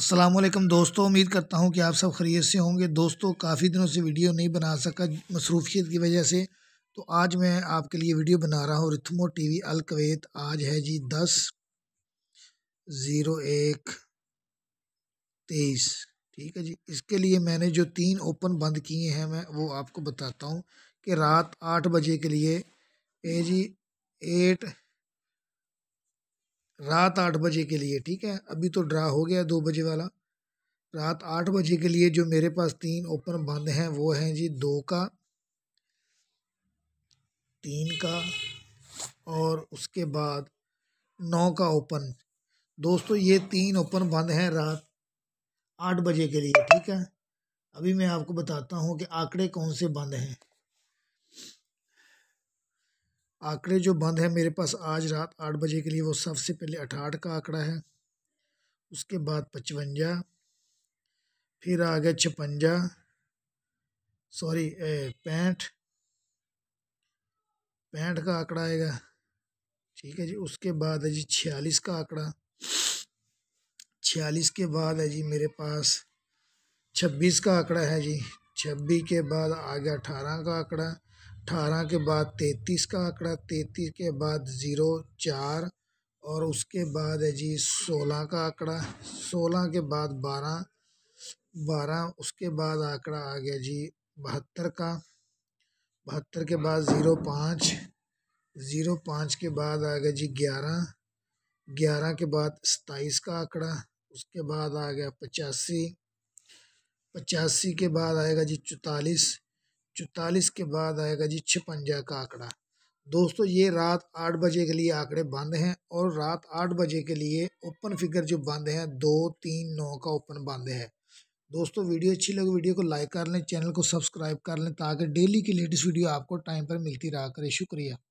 असलम दोस्तों उम्मीद करता हूँ कि आप सब खरीद से होंगे दोस्तों काफ़ी दिनों से वीडियो नहीं बना सका मसरूफियत की वजह से तो आज मैं आपके लिए वीडियो बना रहा हूँ रिथमो टी वी अलकवैत आज है जी दस ज़ीरो एक तेईस ठीक है जी इसके लिए मैंने जो तीन ओपन बंद किए हैं मैं वो आपको बताता हूँ कि रात आठ बजे के लिए ए जी एट रात आठ बजे के लिए ठीक है अभी तो ड्रा हो गया दो बजे वाला रात आठ बजे के लिए जो मेरे पास तीन ओपन बंद हैं वो हैं जी दो का तीन का और उसके बाद नौ का ओपन दोस्तों ये तीन ओपन बंद हैं रात आठ बजे के लिए ठीक है अभी मैं आपको बताता हूँ कि आंकड़े कौन से बंद हैं आंकड़े जो बंद है मेरे पास आज रात आठ बजे के लिए वो सबसे पहले अठाठ का आंकड़ा है उसके बाद पचवंजा फिर आ गया छपंजा सॉरी पैंठ पैंठ का आंकड़ा आएगा ठीक है जी उसके बाद है जी छियालीस का आंकड़ा छियालीस के बाद है जी मेरे पास छब्बीस का आंकड़ा है जी छब्बीस के बाद आ गया अठारह का आंकड़ा अट्ठारह के बाद तैतीस का आंकड़ा तैतीस के बाद ज़ीरो चार और उसके बाद है जी सोलह का आंकड़ा सोलह के बाद बारह बारह उसके बाद आंकड़ा आ गया जी बहत्तर का बहत्तर के बाद ज़ीरो पाँच ज़ीरो पाँच के बाद आ गया जी ग्यारह ग्यारह के बाद सताईस का आंकड़ा उसके बाद आ गया पचासी पचासी के बाद आएगा जी चौतालीस चौतालीस के बाद आएगा जी छपंजा का आंकड़ा दोस्तों ये रात आठ बजे के लिए आंकड़े बंद हैं और रात आठ बजे के लिए ओपन फिगर जो बंद हैं दो तीन नौ का ओपन बंद है दोस्तों वीडियो अच्छी लगे वीडियो को लाइक कर लें चैनल को सब्सक्राइब कर लें ताकि डेली की लेटेस्ट वीडियो आपको टाइम पर मिलती रहा करें शुक्रिया